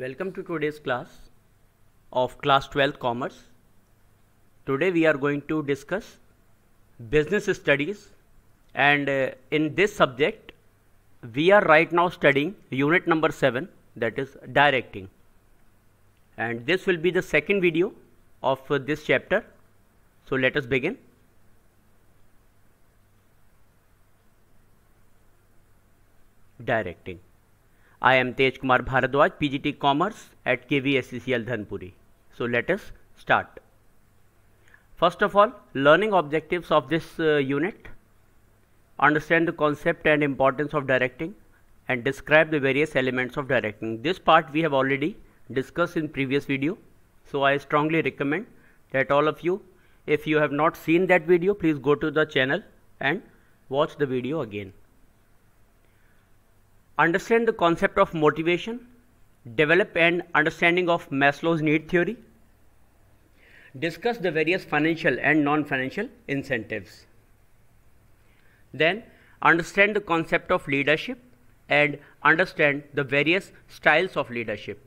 Welcome to today's class of class 12 commerce. Today we are going to discuss business studies and uh, in this subject we are right now studying unit number 7 that is directing and this will be the second video of uh, this chapter. So let us begin. Directing. I am Tej Kumar Bharadwaj, PGT Commerce at KVSCCL Dhanpuri. So let us start. First of all, learning objectives of this uh, unit. Understand the concept and importance of directing and describe the various elements of directing. This part we have already discussed in previous video. So I strongly recommend that all of you, if you have not seen that video, please go to the channel and watch the video again understand the concept of motivation, develop an understanding of Maslow's need theory, discuss the various financial and non financial incentives. Then, understand the concept of leadership and understand the various styles of leadership.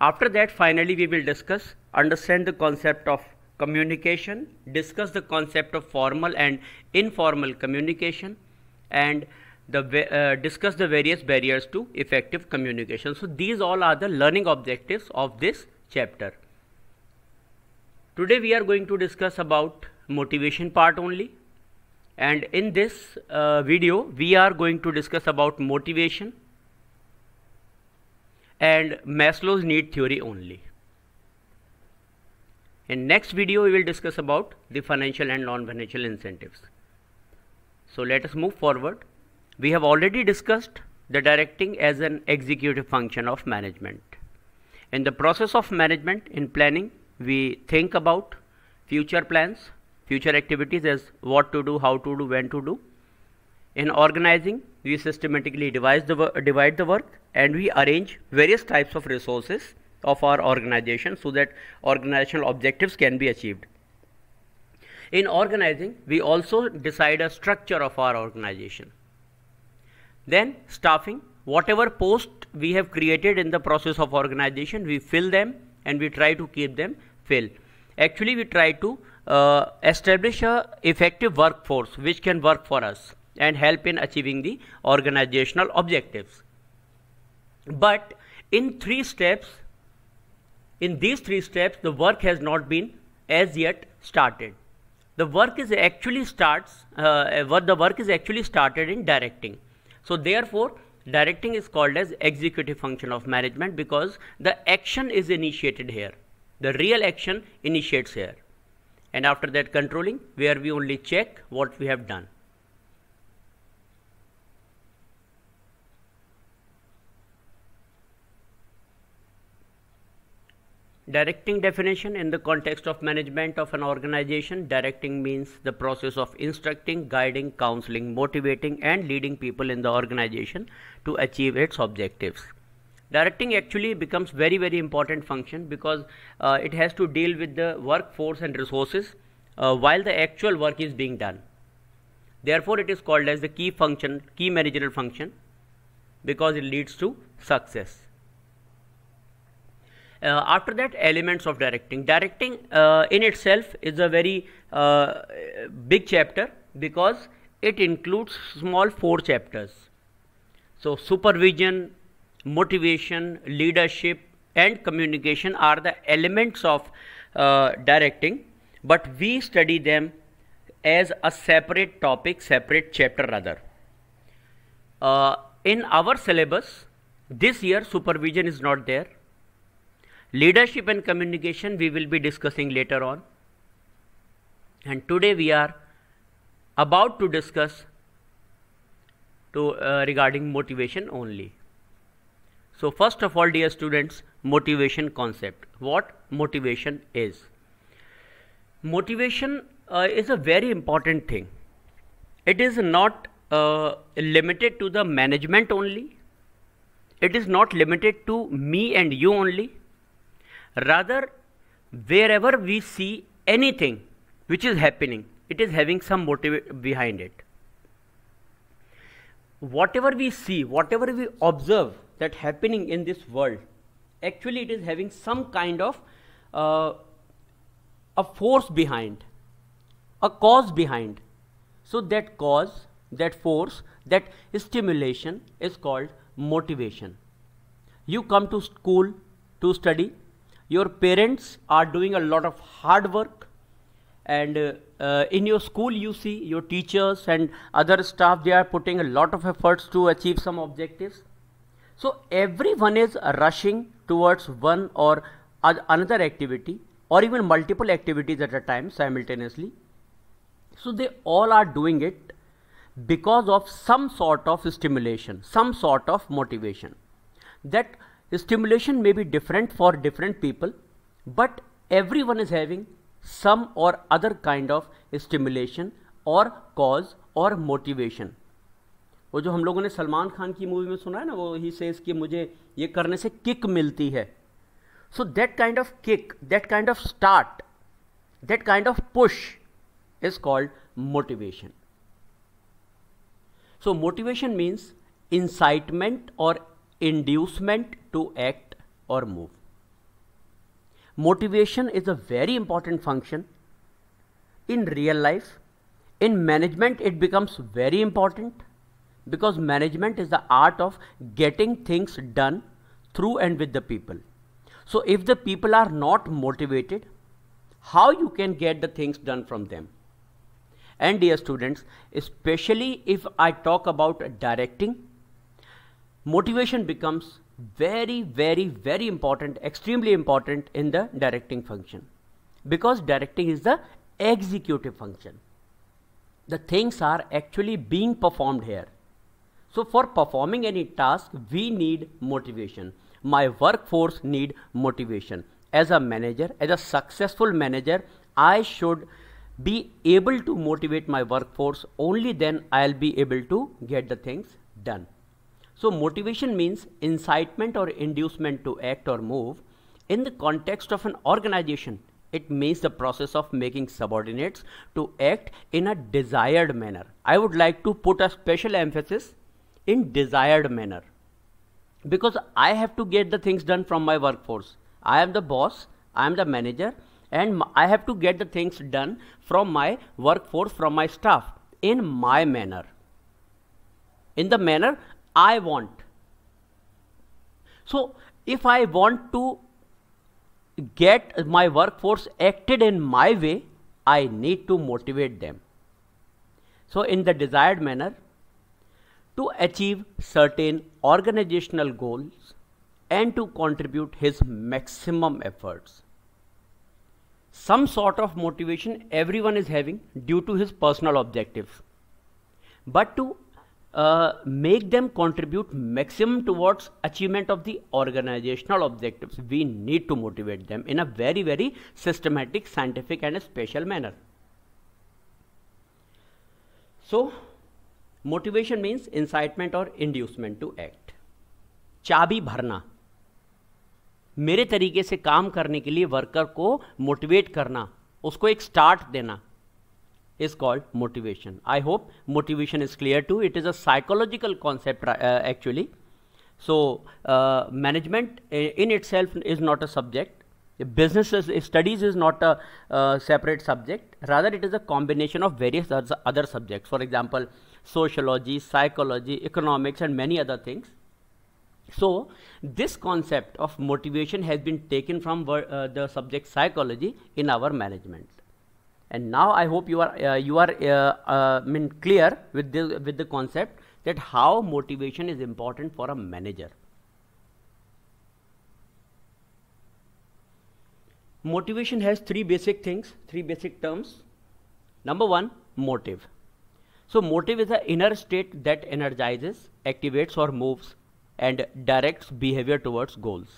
After that, finally, we will discuss, understand the concept of communication, discuss the concept of formal and informal communication, and the uh, discuss the various barriers to effective communication so these all are the learning objectives of this chapter today we are going to discuss about motivation part only and in this uh, video we are going to discuss about motivation and maslow's need theory only in next video we will discuss about the financial and non financial incentives so let us move forward we have already discussed the directing as an executive function of management. In the process of management, in planning, we think about future plans, future activities as what to do, how to do, when to do. In organizing, we systematically the divide the work and we arrange various types of resources of our organization so that organizational objectives can be achieved. In organizing, we also decide a structure of our organization. Then staffing, whatever post we have created in the process of organization, we fill them and we try to keep them filled. Actually, we try to uh, establish a effective workforce which can work for us and help in achieving the organizational objectives. But in three steps, in these three steps, the work has not been as yet started. The work is actually starts, uh, what the work is actually started in directing. So therefore, directing is called as executive function of management because the action is initiated here. The real action initiates here. And after that controlling where we only check what we have done. Directing definition in the context of management of an organization, directing means the process of instructing, guiding, counseling, motivating, and leading people in the organization to achieve its objectives. Directing actually becomes very very important function because uh, it has to deal with the workforce and resources uh, while the actual work is being done. Therefore, it is called as the key function, key managerial function because it leads to success. Uh, after that elements of directing directing uh, in itself is a very uh, big chapter because it includes small four chapters so supervision motivation leadership and communication are the elements of uh, directing but we study them as a separate topic separate chapter rather uh, in our syllabus this year supervision is not there Leadership and communication we will be discussing later on. And today we are about to discuss to uh, regarding motivation only. So first of all dear students motivation concept. What motivation is? Motivation uh, is a very important thing. It is not uh, limited to the management only. It is not limited to me and you only Rather, wherever we see anything which is happening, it is having some motive behind it. Whatever we see, whatever we observe that happening in this world, actually it is having some kind of uh, a force behind, a cause behind. So that cause, that force, that stimulation is called motivation. You come to school to study, your parents are doing a lot of hard work and uh, uh, in your school you see your teachers and other staff they are putting a lot of efforts to achieve some objectives so everyone is rushing towards one or another activity or even multiple activities at a time simultaneously so they all are doing it because of some sort of stimulation some sort of motivation that stimulation may be different for different people but everyone is having some or other kind of stimulation और cause और motivation वो जो हम लोगों ने सलमान खान की movie में सुना है ना वो ही सेज कि मुझे ये करने से किक मिलती है so that kind of kick that kind of start that kind of push is called motivation so motivation means incitement और inducement to act or move. Motivation is a very important function in real life. In management, it becomes very important because management is the art of getting things done through and with the people. So, if the people are not motivated, how you can get the things done from them? And dear students, especially if I talk about directing, motivation becomes very very very important extremely important in the directing function because directing is the executive function the things are actually being performed here so for performing any task we need motivation my workforce need motivation as a manager as a successful manager i should be able to motivate my workforce only then i'll be able to get the things done so motivation means incitement or inducement to act or move. In the context of an organization, it means the process of making subordinates to act in a desired manner. I would like to put a special emphasis in desired manner because I have to get the things done from my workforce. I am the boss, I am the manager, and I have to get the things done from my workforce, from my staff in my manner. In the manner I want. So, if I want to get my workforce acted in my way, I need to motivate them. So, in the desired manner, to achieve certain organizational goals and to contribute his maximum efforts. Some sort of motivation everyone is having due to his personal objectives, But to make them contribute maximum towards achievement of the organisational objective we need to motivate them in a very very systematic scientific and special manner so motivation means incitement और inducement to act चाबी भरना मेरे तरीके से काम करने के लिए वर्कर को मोटिवेट करना उसको एक स्टार्ट देना is called motivation. I hope motivation is clear too. It is a psychological concept uh, actually. So uh, management uh, in itself is not a subject. Business studies is not a uh, separate subject. Rather, it is a combination of various other subjects. For example, sociology, psychology, economics, and many other things. So this concept of motivation has been taken from uh, the subject psychology in our management and now i hope you are uh, you are uh, uh, mean clear with the with the concept that how motivation is important for a manager motivation has three basic things three basic terms number 1 motive so motive is the inner state that energizes activates or moves and directs behavior towards goals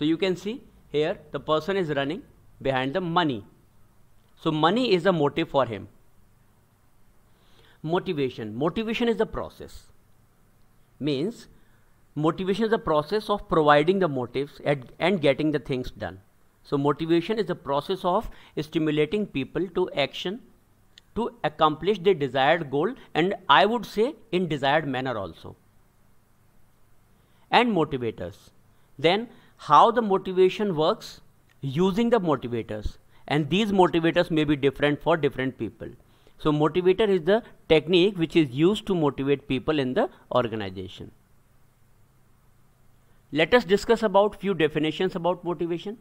so you can see here the person is running behind the money so money is a motive for him. Motivation. Motivation is a process. Means motivation is a process of providing the motives and, and getting the things done. So motivation is a process of stimulating people to action to accomplish the desired goal and I would say in desired manner also. And motivators. Then how the motivation works using the motivators and these motivators may be different for different people. So motivator is the technique which is used to motivate people in the organization. Let us discuss about few definitions about motivation.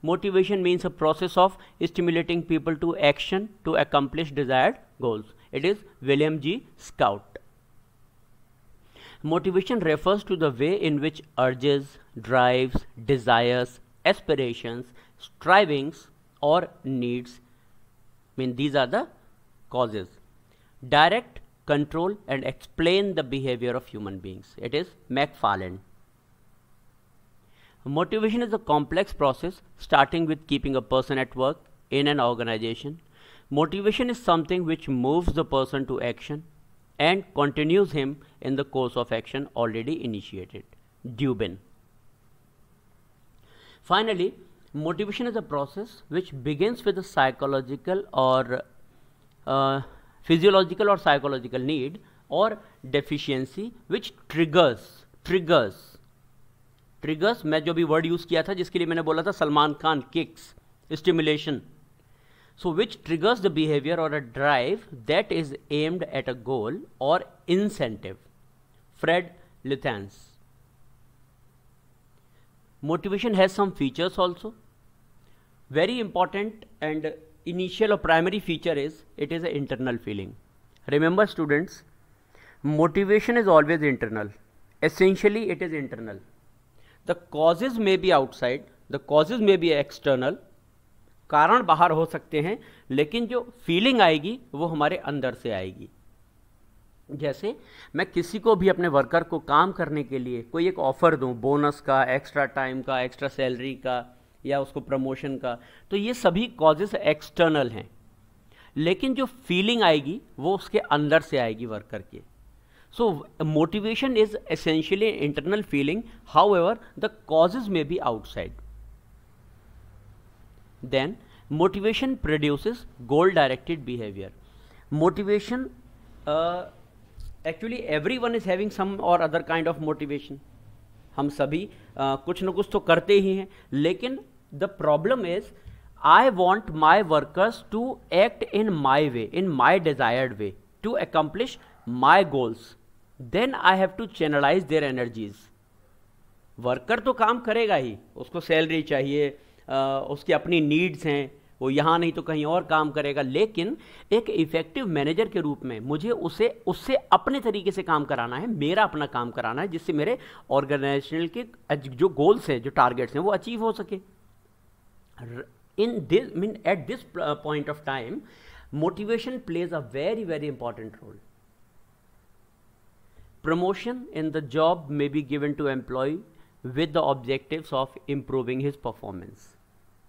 Motivation means a process of stimulating people to action to accomplish desired goals. It is William G. Scout. Motivation refers to the way in which urges, drives, desires, aspirations, strivings, or needs mean these are the causes direct control and explain the behavior of human beings it is macfarlane motivation is a complex process starting with keeping a person at work in an organization motivation is something which moves the person to action and continues him in the course of action already initiated dubin finally motivation is a process which begins with a psychological or uh, physiological or psychological need or deficiency which triggers triggers triggers मैं जो भी word use किया था जिसके लिए मैंने बोला था Salman Khan kicks stimulation so which triggers the behavior or a drive that is aimed at a goal or incentive Fred Lithens 1973 motivation has some features also very important and initial or primary feature is it is an internal feeling remember students motivation is always internal essentially it is internal the causes may be outside the causes may be external कारण बाहर हो सकते हैं लेकिन जो feeling आएगी वो हमारे अंदर से आएगी जैसे मैं किसी को भी अपने वर्कर को काम करने के लिए कोई एक ऑफर दूं बोनस का एक्स्ट्रा टाइम का एक्स्ट्रा सैलरी का या उसको प्रमोशन का तो ये सभी कॉजेस एक्सटर्नल हैं लेकिन जो फीलिंग आएगी वो उसके अंदर से आएगी वर्कर के so motivation is essentially internal feeling however the causes may be outside then motivation produces goal directed behaviour motivation actually everyone is having some or other kind of motivation हम सभी आ, कुछ ना कुछ तो करते ही हैं लेकिन the problem is I want my workers to act in my way in my desired way to accomplish my goals then I have to channelise their energies worker तो काम करेगा ही उसको सैलरी चाहिए उसकी अपनी नीड्स हैं वो यहाँ नहीं तो कहीं और काम करेगा लेकिन एक इफेक्टिव मैनेजर के रूप में मुझे उसे उससे अपने तरीके से काम कराना है मेरा अपना काम कराना है जिससे मेरे ऑर्गेनाइजेशनल के जो गोल्स हैं जो टारगेट्स हैं वो अचीव हो सके in this mean at this point of time motivation plays a very very important role promotion in the job may be given to employ with the objective of improving his performance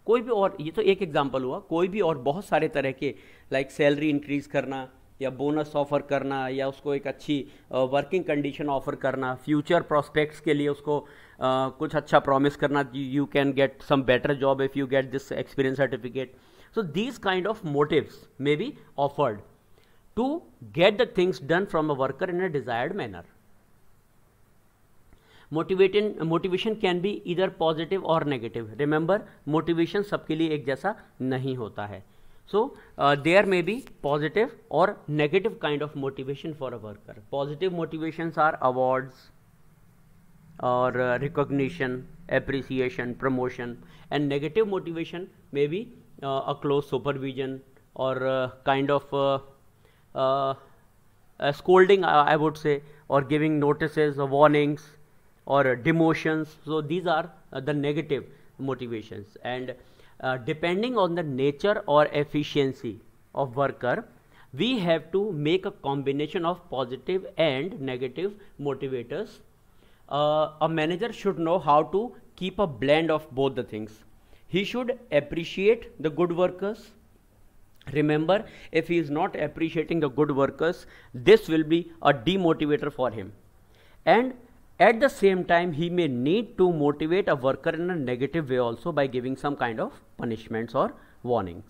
कोई भी और ये तो एक example हुआ कोई भी और बहुत सारे तरह के लाइक सैलरी इंक्रीज़ करना या बोनस ऑफ़र करना या उसको एक अच्छी वर्किंग कंडीशन ऑफ़र करना फ्यूचर प्रोस्पेक्ट्स के लिए उसको आ, कुछ अच्छा प्रॉमिस करना you can get some better job if you get this experience certificate so these kind of motives may be offered to get the things done from a worker in a desired manner motivating motivation can be either positive और negative remember motivation सबके लिए एक जैसा नहीं होता है so there may be positive और negative kind of motivation for a worker positive motivations are awards और recognition appreciation promotion and negative motivation may be a close supervision और kind of scolding I would say और giving notice warnings or uh, demotions. So these are uh, the negative motivations. And uh, depending on the nature or efficiency of worker, we have to make a combination of positive and negative motivators. Uh, a manager should know how to keep a blend of both the things. He should appreciate the good workers. Remember, if he is not appreciating the good workers, this will be a demotivator for him. And at the same time, he may need to motivate a worker in a negative way also by giving some kind of punishments or warnings.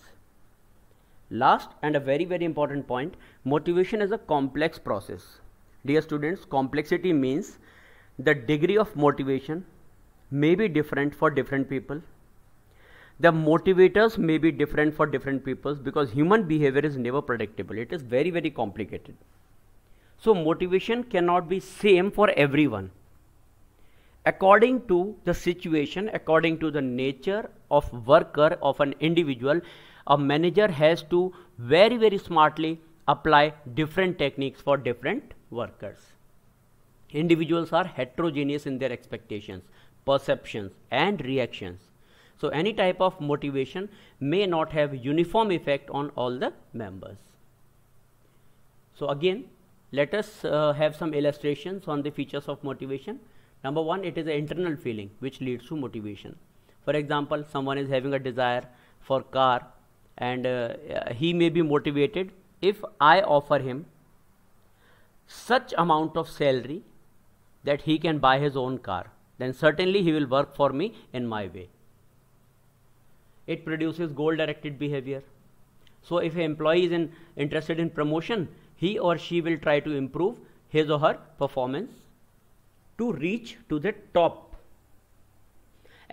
Last and a very very important point, motivation is a complex process. Dear students, complexity means the degree of motivation may be different for different people. The motivators may be different for different people because human behavior is never predictable. It is very very complicated. So motivation cannot be same for everyone according to the situation according to the nature of worker of an individual a manager has to very very smartly apply different techniques for different workers individuals are heterogeneous in their expectations perceptions and reactions so any type of motivation may not have uniform effect on all the members so again let us uh, have some illustrations on the features of motivation Number one, it is an internal feeling which leads to motivation. For example, someone is having a desire for car and uh, he may be motivated if I offer him such amount of salary that he can buy his own car. Then certainly he will work for me in my way. It produces goal directed behavior. So if an employee is in, interested in promotion, he or she will try to improve his or her performance to reach to the top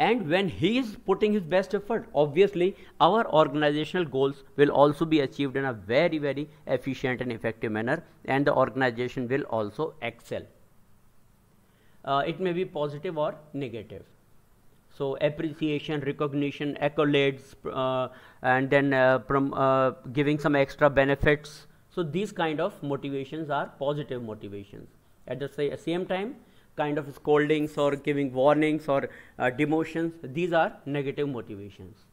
and when he is putting his best effort obviously our organizational goals will also be achieved in a very very efficient and effective manner and the organization will also excel uh, it may be positive or negative so appreciation recognition accolades uh, and then uh, from uh, giving some extra benefits so these kind of motivations are positive motivations at the same time kind of scoldings or giving warnings or uh, demotions. These are negative motivations.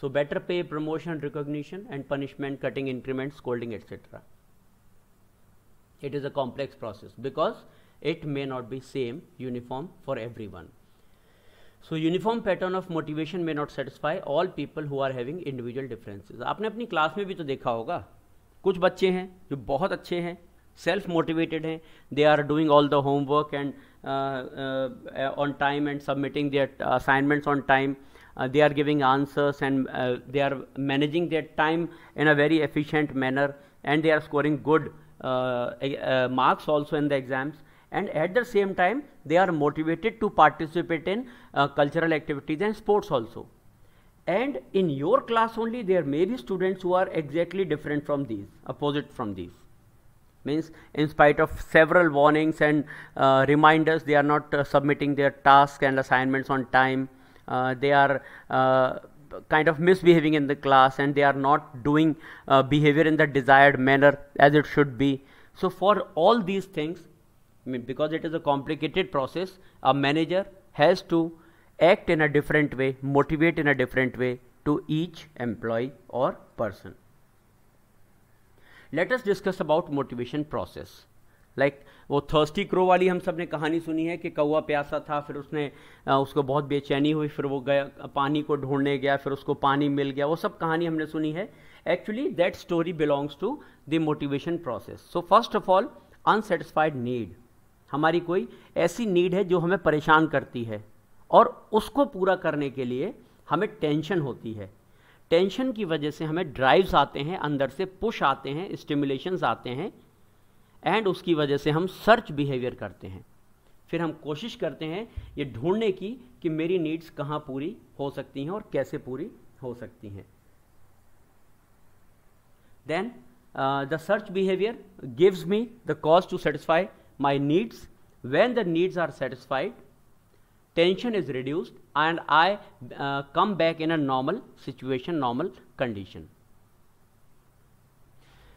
So better pay, promotion, recognition and punishment, cutting, increment, scolding, etc. It is a complex process because it may not be same uniform for everyone. So uniform pattern of motivation may not satisfy all people who are having individual differences आपने अपनी class में भी तो देखा होगा कुछ बच्चे हैं जो बहुत अच्छे हैं self motivated hain they are doing all the homework and uh, uh, on time and submitting their uh, assignments on time uh, they are giving answers and uh, they are managing their time in a very efficient manner and they are scoring good uh, marks also in the exams and at the same time they are motivated to participate in cultural activities and sports also and in your class only there may be students who are exactly different from these opposite from these means in spite of several warnings and uh, reminders they are not uh, submitting their tasks and assignments on time uh, they are uh, kind of misbehaving in the class and they are not doing uh, behavior in the desired manner as it should be so for all these things I mean, because it is a complicated process a manager has to act in a different way motivate in a different way to each employee or person let us discuss about motivation process like वो thirsty crow वाली हम सब ने कहानी सुनी है कि कौआ प्यासा था फिर उसने आ, उसको बहुत बेचैनी हुई फिर वो गया पानी को ढूंढने गया फिर उसको पानी मिल गया वो सब कहानी हमने सुनी है actually that story belongs to the motivation process so first of all unsatisfied need हमारी कोई ऐसी नीड है जो हमें परेशान करती है और उसको पूरा करने के लिए हमें टेंशन होती है टेंशन की वजह से हमें ड्राइव्स आते हैं अंदर से पुश आते हैं स्टिमुलेशंस आते हैं एंड उसकी वजह से हम सर्च बिहेवियर करते हैं फिर हम कोशिश करते हैं ये ढूंढने की कि मेरी नीड्स कहाँ पूरी हो सकती हैं और कैसे पूरी हो सकती हैं then the search behaviour gives me the cause to satisfy my needs when the needs are satisfied tension is reduced and I uh, come back in a normal situation, normal condition.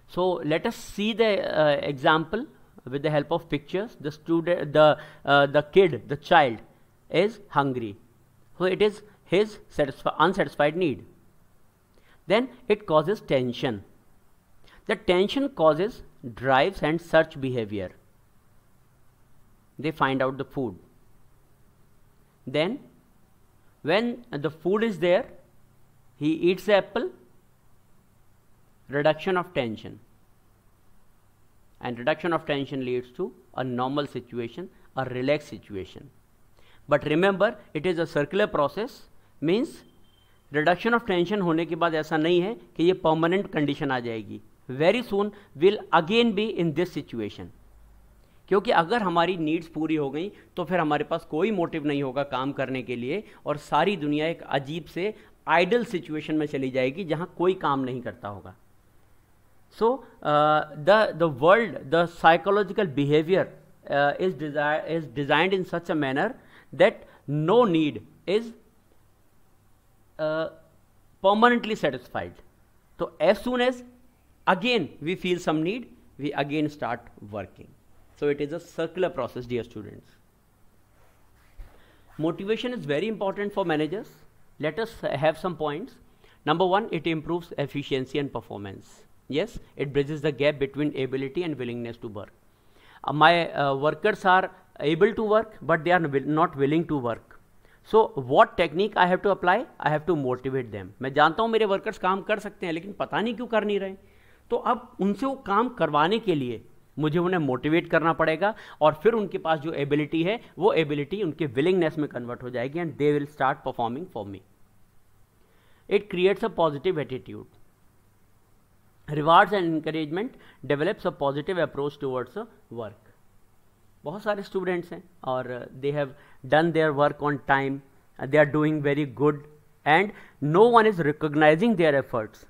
So let us see the uh, example with the help of pictures. The student, the uh, the kid, the child is hungry, so it is his unsatisfied need. Then it causes tension. The tension causes drives and search behavior. They find out the food then when the food is there he eats the apple reduction of tension and reduction of tension leads to a normal situation a relaxed situation but remember it is a circular process means reduction of tension hone ke baad aisa nahi hai ki ye permanent condition aa jayegi very soon will again be in this situation क्योंकि अगर हमारी needs पूरी हो गई तो फिर हमारे पास कोई मोटिव नहीं होगा काम करने के लिए और सारी दुनिया एक अजीब से आइडल सिचुएशन में चली जाएगी जहाँ कोई काम नहीं करता होगा so the the world the psychological behaviour is is designed in such a manner that no need is permanently satisfied तो as soon as again we feel some need we again start working So it is a circular process, dear students. Motivation is very important for managers. Let us have some points. Number 1 it improves efficiency and performance. Yes, it bridges the gap between ability and willingness to work. Uh, my uh, workers are able to work, but they are not willing to work. So what technique I have to apply I have to motivate them मैं जानता हूँ मेरे workers काम कर सकते हैं लेकिन पता नहीं क्यों कर नहीं रहे तो अब उनसे वो काम करवाने के लिए मुझे उन्हें मोटिवेट करना पड़ेगा और फिर उनके पास जो एबिलिटी है वो एबिलिटी उनके विलिंगनेस में कन्वर्ट हो जाएगी and they will start performing for me it creates a positive attitude rewards and encouragement develops a positive approach towards a work बहुत सारे स्टूडेंट्स हैं और they have done their work on time they are doing very good and no one is recognizing their efforts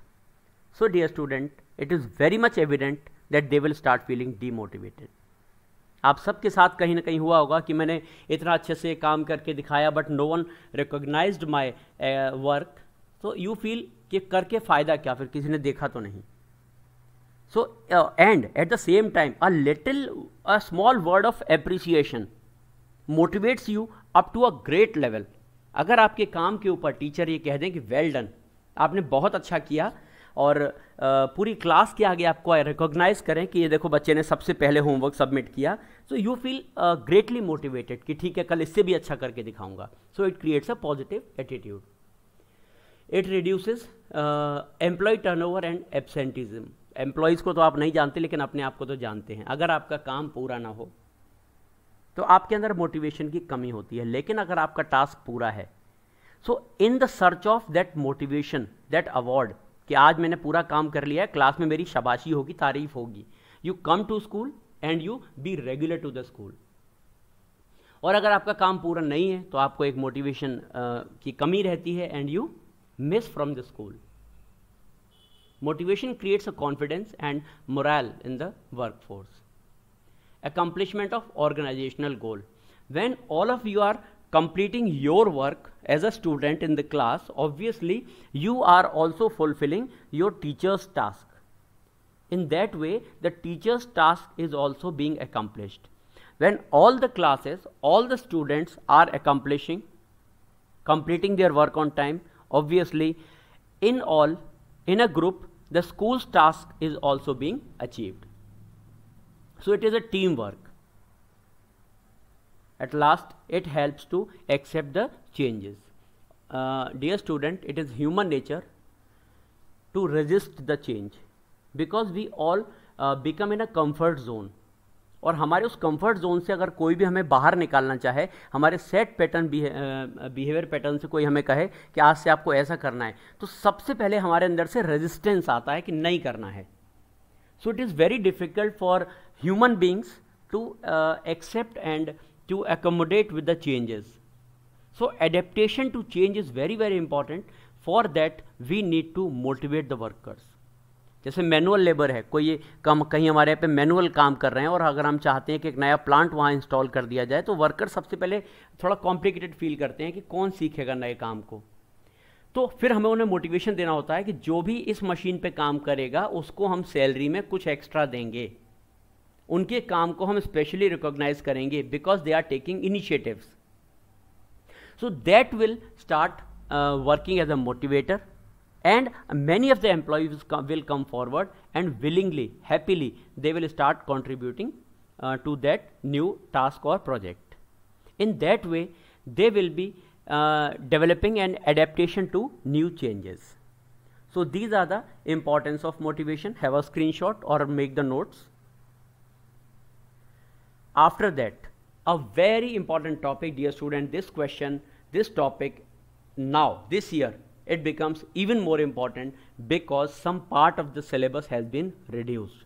so dear student it is very much evident that they will start feeling demotivated आप सबके साथ कहीं ना कहीं हुआ होगा कि मैंने इतना अच्छे से काम करके दिखाया but no one recognize my work तो यू फील कि करके फ़ायदा क्या फिर किसी ने देखा तो नहीं so and at the same time a little a small word of appreciation motivates you up to a great level अगर आपके काम के ऊपर टीचर ये कह दें कि वेल well डन आपने बहुत अच्छा किया और पूरी क्लास के आगे आपको रिकॉग्नाइज करें कि ये देखो बच्चे ने सबसे पहले होमवर्क सबमिट किया so you feel greatly motivated कि ठीक है कल इससे भी अच्छा करके दिखाऊंगा so it creates a positive attitude it reduces employee turnover and absenteeism employees को तो आप नहीं जानते लेकिन अपने आप को तो जानते हैं अगर आपका काम पूरा ना हो तो आपके अंदर मोटिवेशन की कमी होती है लेकिन अगर आपका टास्क पूरा है so in the search of that motivation that award कि आज मैंने पूरा काम कर लिया है क्लास में मेरी शबाशी होगी तारीफ होगी you come to school and you be regular to the school और अगर आपका काम पूरा नहीं है तो आपको एक मोटिवेशन uh, की कमी रहती है and you miss from the school motivation creates a confidence and moral in the work force accomplishment of organizational goal when all of you are completing your work as a student in the class, obviously you are also fulfilling your teacher's task. In that way, the teacher's task is also being accomplished. When all the classes, all the students are accomplishing, completing their work on time, obviously in all, in a group, the school's task is also being achieved. So it is a teamwork. At last, it helps to accept the changes. Uh, dear student, it is human nature to resist the change because we all uh, become in a comfort zone. और हमारे उस comfort zone से अगर कोई भी हमें बाहर निकालना चाहे हमारे सेट पैटर्न बिहेवियर पैटर्न से कोई हमें कहे कि आज से आपको ऐसा करना है तो सबसे पहले हमारे अंदर से रेजिस्टेंस आता है कि नहीं करना है so it is very difficult for human beings to accept and to accommodate with the changes. So adaptation to change is very very important. For that we need to motivate the workers. जैसे manual labour है कोई कम कहीं हमारे यहाँ पे manual काम कर रहे हैं और अगर हम चाहते हैं कि एक नया प्लांट वहाँ इंस्टॉल कर दिया जाए तो वर्कर सबसे पहले थोड़ा कॉम्प्लिकेटेड फील करते हैं कि कौन सीखेगा नए काम को तो फिर हमें उन्हें मोटिवेशन देना होता है कि जो भी इस मशीन पे काम करेगा उसको हम सैलरी में कुछ एक्स्ट्रा देंगे उनके काम को हम स्पेशली रिकॉग्नाइज करेंगे because they are taking initiative so that will start working as a motivator and many of the employees will come forward and willingly happily they will start contributing to that new task और project in that way they will be developing and adaptation to new changes so these are the importance of motivation have a screen shot और make the notes After that, a very important topic, dear student, this question, this topic now, this year, it becomes even more important because some part of the syllabus has been reduced.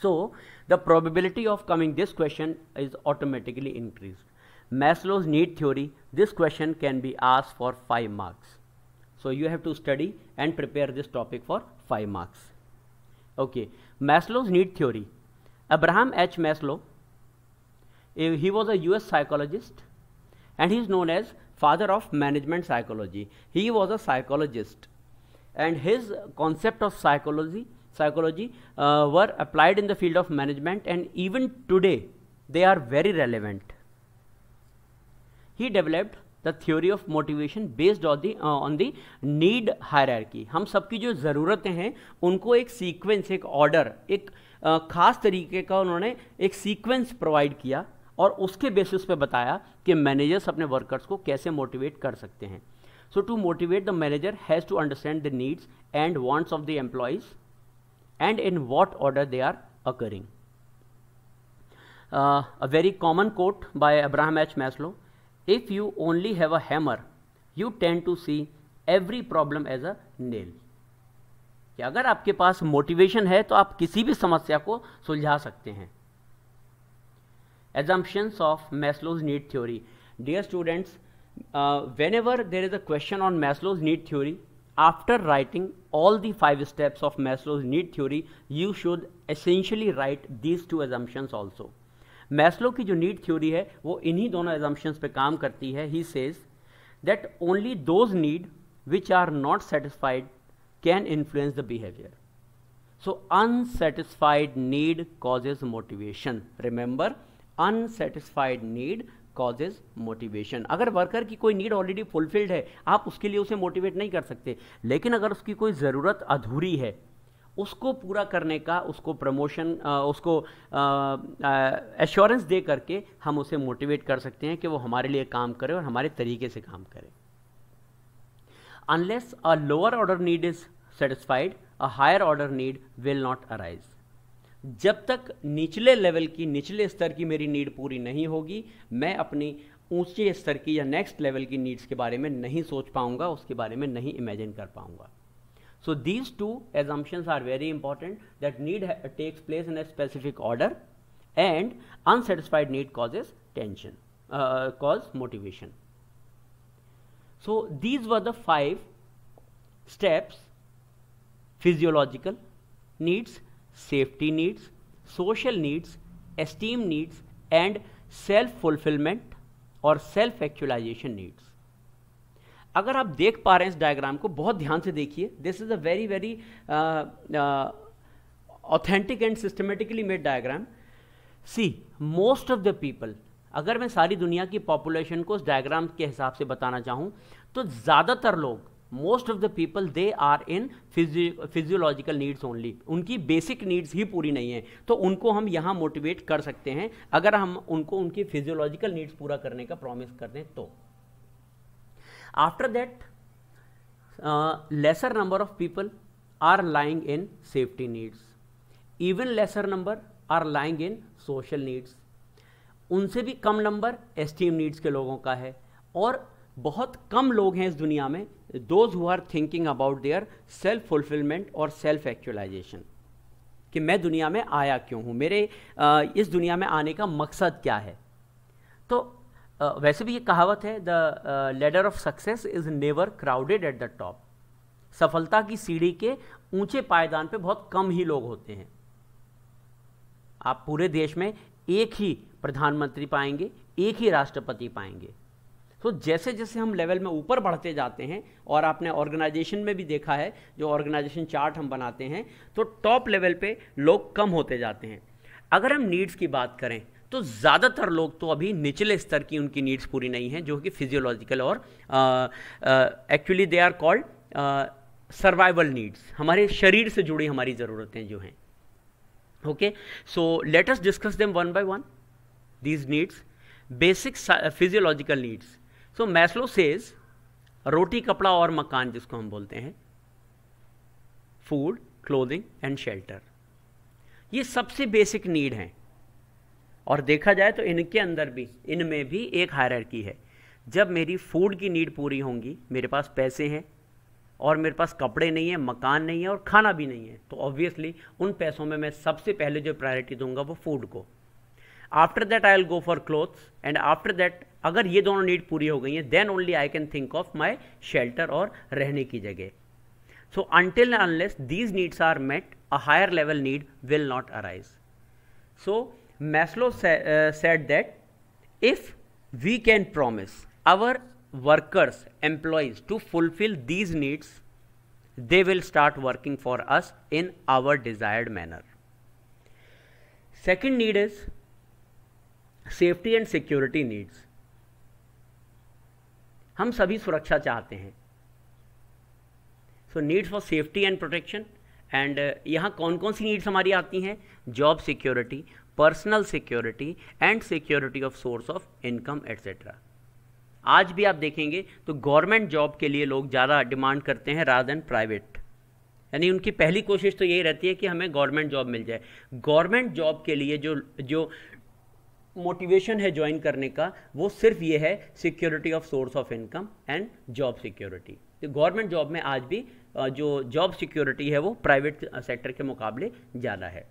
So, the probability of coming this question is automatically increased. Maslow's need theory, this question can be asked for 5 marks. So, you have to study and prepare this topic for 5 marks. Okay, Maslow's need theory. Abraham H. Maslow he was a US psychologist and he is known as father of management psychology. He was a psychologist and his concept of psychology psychology uh, were applied in the field of management and even today they are very relevant. He developed the theory of motivation based on the uh, on the need hierarchy hum sab ki jo ज़रूरतें हैं unko ek sequence ek order ek uh, khas tarike ka unhone ek sequence provide kiya और उसके basis पे बताया कि managers अपने workers को कैसे मोटिवेट कर सकते हैं so to motivate the manager has to understand the needs and wants of the employees and in what order they are occurring a very common quote by Abraham H Maslow if you only have a hammer you tend to see every problem as a nail कि अगर आपके पास motivation है तो आप किसी भी समस्या को सुलझा सकते हैं assumptions of Maslow's need theory. Dear students, uh, whenever there is a question on Maslow's need theory, after writing all the five steps of Maslow's need theory, you should essentially write these two assumptions also. Maslow की जो need theory है वो इन्हीं दोनों assumptions पे काम करती है he says that only those need which are not satisfied can unsatisfied need causes motivation अगर वर्कर की कोई नीड ऑलरेडी फुलफिल्ड है आप उसके लिए उसे मोटिवेट नहीं कर सकते लेकिन अगर उसकी कोई ज़रूरत अधूरी है उसको पूरा करने का उसको प्रमोशन उसको एश्योरेंस दे करके हम उसे मोटिवेट कर सकते हैं कि वो हमारे लिए काम करे और हमारे तरीके से काम करे unless a lower order need is satisfied a higher order need will not arise जब तक निचले लेवल की निचले स्तर की मेरी नीड पूरी नहीं होगी मैं अपनी ऊंचे स्तर की या नेक्स्ट लेवल की नीड्स के बारे में नहीं सोच पाऊंगा उसके बारे में नहीं इमेजिन कर पाऊंगा so these two assumptions are very important that need takes place in a specific order and unsatisfied need causes tension cause motivation so these were the five steps physiological needs safety needs social needs esteem needs and self fulfilment और self actualization needs अगर आप देख पा रहे हैं इस diagram को बहुत ध्यान से देखिए this is a very very authentic and systematically made diagram see most of the people अगर मैं सारी दुनिया की पॉपुलेशन को उस डायग्राम के हिसाब से बताना चाहूँ तो ज़्यादातर लोग most of the people they are in physiological needs only उनकी बेसिक नीड्स ही पूरी नहीं है तो उनको हम यहाँ मोटिवेट कर सकते हैं अगर हम उनको उनकी फिजियोलॉजिकल नीड्स पूरा करने का प्रॉमिस कर दें तो after that lesser number of people are lying in safety needs even lesser number are lying in social needs उनसे भी कम नंबर एस्टीम नीड्स के लोगों का है और बहुत कम लोग हैं इस दुनिया में those who are thinking about their self fulfilment और सेल्फ एक्चुअलाइजेशन कि मैं दुनिया में आया क्यों हूं मेरे इस दुनिया में आने का मकसद क्या है तो वैसे भी ये कहावत है the ladder of success is never crowded at the top सफलता की सीढ़ी के ऊंचे पायदान पे बहुत कम ही लोग होते हैं आप पूरे देश में एक ही प्रधानमंत्री पाएंगे एक ही राष्ट्रपति पाएंगे तो जैसे जैसे हम लेवल में ऊपर बढ़ते जाते हैं और आपने ऑर्गेनाइजेशन में भी देखा है जो ऑर्गेनाइजेशन चार्ट हम बनाते हैं तो टॉप लेवल पे लोग कम होते जाते हैं अगर हम नीड्स की बात करें तो ज़्यादातर लोग तो अभी निचले स्तर की उनकी नीड्स पूरी नहीं हैं जो कि फिजियोलॉजिकल और actually they are called survival needs हमारे शरीर से जुड़ी हमारी ज़रूरतें जो हैं okay so let's discuss them one by one these needs basic physiological needs so तो मैस्लो सेज रोटी कपड़ा और मकान जिसको हम बोलते हैं फूड क्लोदिंग एंड शेल्टर ये सबसे बेसिक नीड हैं और देखा जाए तो इनके अंदर भी इनमें भी एक हायर है जब मेरी फूड की नीड पूरी होंगी मेरे पास पैसे हैं और मेरे पास कपड़े नहीं है मकान नहीं है और खाना भी नहीं है तो ऑब्वियसली उन पैसों में मैं सबसे पहले जो प्रायोरिटी दूंगा वो फूड को after that I'll go for clothes and after that अगर ये दोनों नीड पूरी हो गई है then only I can think of my shelter और रहने की जगह so until unless these needs are met a higher level need will not arise so Maslow said that if we can promise our workers employees to fulfil these needs they will start working for us in our desired manner second need is safety and security needs हम सभी सुरक्षा चाहते हैं so needs for safety and protection and यहाँ कौन कौन सी needs हमारी आती हैं job security personal security and security of source of income etcetera आज भी आप देखेंगे तो गवर्नमेंट जॉब के लिए लोग ज़्यादा डिमांड करते हैं राज देन प्राइवेट यानी उनकी पहली कोशिश तो यही रहती है कि हमें गवर्नमेंट जॉब मिल जाए गवर्नमेंट जॉब के लिए जो जो मोटिवेशन है ज्वाइन करने का वो सिर्फ ये है security of source of income and job security तो गवर्नमेंट जॉब में आज भी जो जॉब सिक्योरिटी है वो प्राइवेट सेक्टर के मुकाबले ज़्यादा है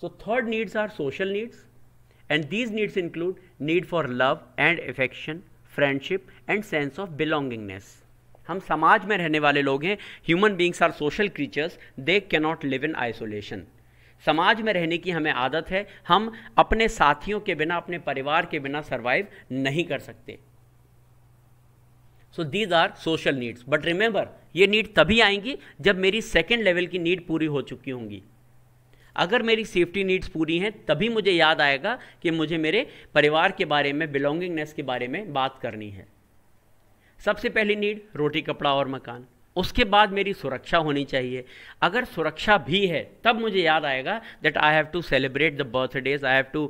so third needs are social needs and these needs include need for love and affection friendship and sense of belongingness हम समाज में रहने वाले लोग हैं human beings are social creatures they cannot live in isolation समाज में रहने की हमें आदत है हम अपने साथियों के बिना अपने परिवार के बिना सर्वाइव नहीं कर सकते so these are social needs but remember ये नीड तभी आएंगी जब मेरी सेकेंड लेवल की नीड पूरी हो चुकी होंगी अगर मेरी सेफ्टी नीड्स पूरी हैं तभी मुझे याद आएगा कि मुझे मेरे परिवार के बारे में बिलोंगिंगनेस के बारे में बात करनी है सबसे पहली नीड रोटी कपड़ा और मकान उसके बाद मेरी सुरक्षा होनी चाहिए अगर सुरक्षा भी है तब मुझे याद आएगा that I have to celebrate the birthdays I have to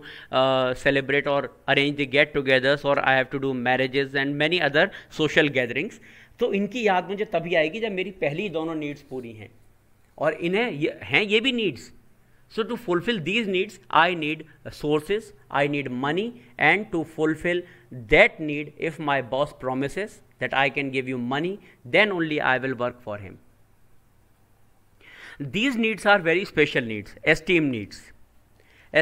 celebrate और अरेंज द गेट टुगेदर्स और I have to do marriages and many other social gatherings तो इनकी याद मुझे तभी आएगी जब मेरी पहली दोनों नीड्स पूरी हैं और इन्हें हैं ये भी needs So to fulfill these needs, I need sources, I need money, and to fulfill that need, if my boss promises that I can give you money, then only I will work for him. These needs are very special needs, esteem needs.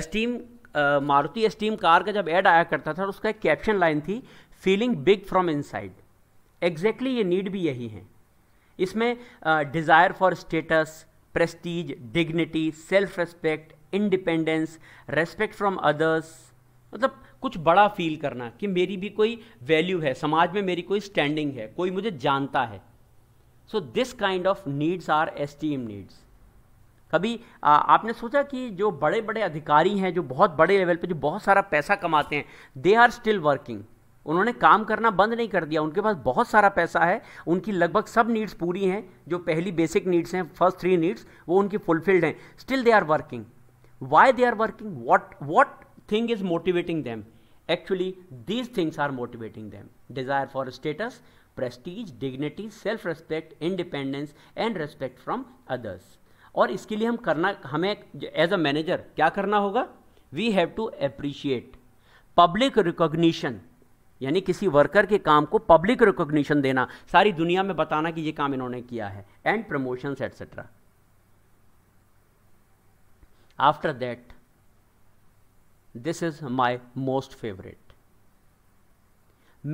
Esteem Maruti Esteem car का जब ad आया करता था तो उसका एक caption line थी feeling big from inside exactly ये नीड भी यही है इसमें desire for status prestige, dignity, self respect, independence, respect from others. मतलब कुछ बड़ा फील करना कि मेरी भी कोई वैल्यू है समाज में मेरी कोई स्टैंडिंग है कोई मुझे जानता है so this kind of needs are esteem needs कभी आ, आपने सोचा कि जो बड़े बड़े अधिकारी हैं जो बहुत बड़े लेवल पे जो बहुत सारा पैसा कमाते हैं दे आर स्टिल वर्किंग उन्होंने काम करना बंद नहीं कर दिया उनके पास बहुत सारा पैसा है उनकी लगभग सब नीड्स पूरी हैं जो पहली बेसिक नीड्स हैं फर्स्ट थ्री नीड्स वो उनकी फुलफिल्ड हैं still they are working why they are working what what thing is motivating them actually these things are motivating them desire for status prestige dignity self respect independence and respect from others और इसके लिए हम करना हमें as a manager क्या करना होगा we have to appreciate public recognition यानी किसी वर्कर के काम को पब्लिक रिकॉग्निशन देना सारी दुनिया में बताना कि ये काम इन्होंने किया है and promotion etcetera after that this is my most favourite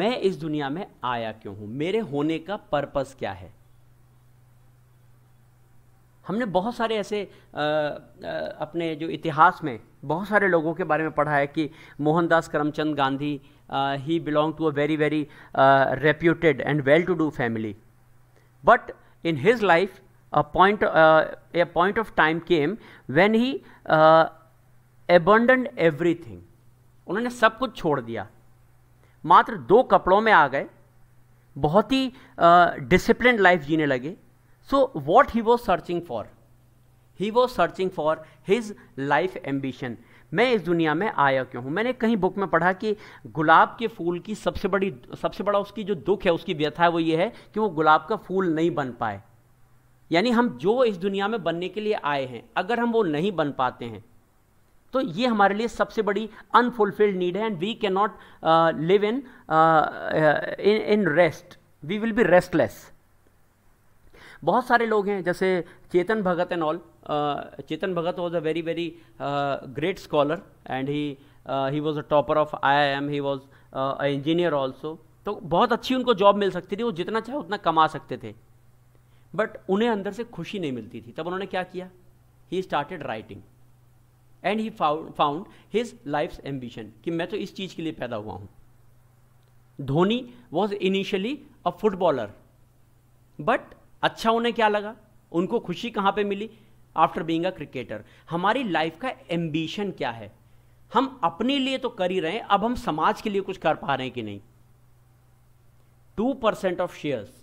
मैं इस दुनिया में आया क्यों हूं मेरे होने का पर्पस क्या है हमने बहुत सारे ऐसे आ, आ, अपने जो इतिहास में बहुत सारे लोगों के बारे में पढ़ा है कि Mohandas Karamchand Gandhi he belong to a very very reputed and well to do family but in his life a point a point of time came came he he everything उन्होंने सब कुछ छोड़ दिया मात्र दो कपड़ों में आ गए बहुत ही डिसिप्लिन लाइफ जीने लगे so what he was searching for he was searching for his life ambition मैं इस दुनिया में आया क्यों हूं मैंने कहीं बुक में पढ़ा कि गुलाब के फूल की सबसे बड़ी सबसे बड़ा उसकी जो दुख है उसकी व्यथा है वो ये है कि वो गुलाब का फूल नहीं बन पाए यानी हम जो इस दुनिया में बनने के लिए आए हैं अगर हम वो नहीं बन पाते हैं तो ये हमारे लिए सबसे बड़ी अनफुलफिल्ड नीड है and we can not live in unrest we will be restless बहुत सारे लोग हैं जैसे Chetan Bhagat and all Chetan Bhagat was a very very great scholar and he he was a topper of I I M he was a engineer also तो बहुत अच्छी उनको job मिल सकती थी वो जितना चाहे उतना कमा सकते थे बट उन्हें अंदर से खुशी नहीं मिलती थी तब उन्होंने क्या किया he started writing and he found his life ambition कि मैं तो इस चीज़ के लिए पैदा हुआ हूँ Dhoni was initially a footballer but अच्छा उन्हें क्या लगा उनको खुशी कहाँ पे मिली आफ्टर बींग अ क्रिकेटर हमारी लाइफ का एम्बिशन क्या है हम अपने लिए तो कर ही रहे हैं अब हम समाज के लिए कुछ कर पा रहे हैं कि नहीं two percent of shares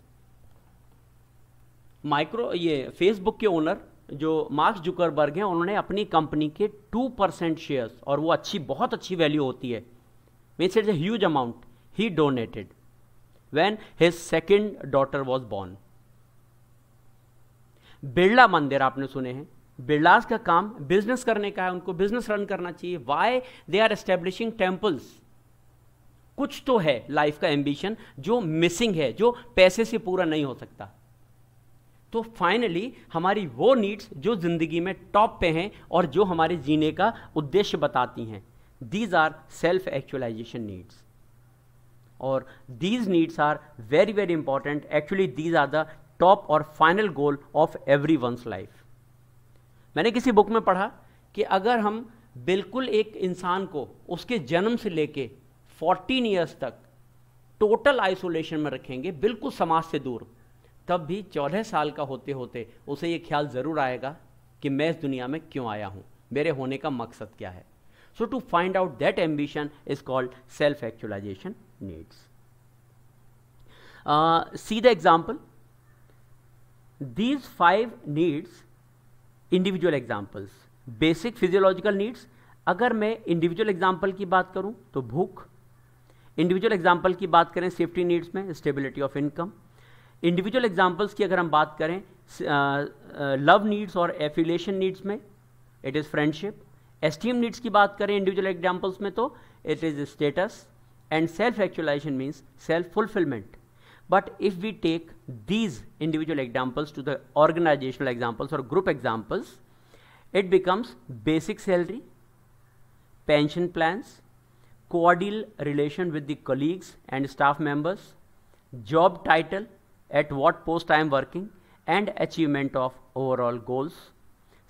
micro ये फेसबुक के ओनर जो मार्क्स जुकरबर्ग हैं उन्होंने अपनी कंपनी के टू परसेंट शेयर्स और वो अच्छी बहुत अच्छी वैल्यू होती है मीन्स इट्स ह्यूज अमाउंट ही donated when his second daughter was born Birla Mandir आपने सुने हैं बिरलास का काम बिजनेस करने का है उनको बिजनेस रन करना चाहिए why they are establishing temples कुछ तो है लाइफ का एम्बिशन जो मिसिंग है जो पैसे से पूरा नहीं हो सकता तो फाइनली हमारी वो नीड्स जो जिंदगी में टॉप पे हैं और जो हमारे जीने का उद्देश्य बताती हैं these are self actualization needs और these needs are very very important actually these are the top और final goal of every one's life मैंने किसी बुक में पढ़ा कि अगर हम बिल्कुल एक इंसान को उसके जन्म से लेके 14 ईयर्स तक टोटल आइसोलेशन में रखेंगे बिल्कुल समाज से दूर तब भी चौदह साल का होते होते उसे ये ख्याल ज़रूर आएगा कि मैं इस दुनिया में क्यों आया हूँ मेरे होने का मकसद क्या है so to find out that ambition is called self actualization needs see the example these five needs individual examples basic physiological needs अगर मैं individual example की बात करूं तो भूख individual example की बात करें safety needs में stability of income individual examples की अगर हम बात करें लव नीड्स और एफिलेशन नीड्स में it is friendship esteem needs की बात करें इंडिविजुअल एग्जाम्पल्स में तो it is status and self actualization means self fulfilment But if we take these individual examples to the organizational examples or group examples, it becomes basic salary, pension plans, cordial relation with the colleagues and staff members, job title, at what post I am working, and achievement of overall goals.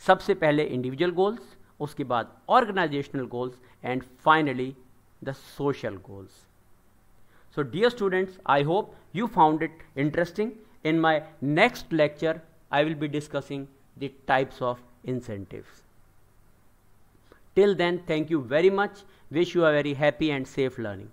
सबसे पहले individual goals उसके बाद organisational goals and finally the social goals. So dear students, I hope you found it interesting. In my next lecture, I will be discussing the types of incentives. Till then, thank you very much. Wish you a very happy and safe learning.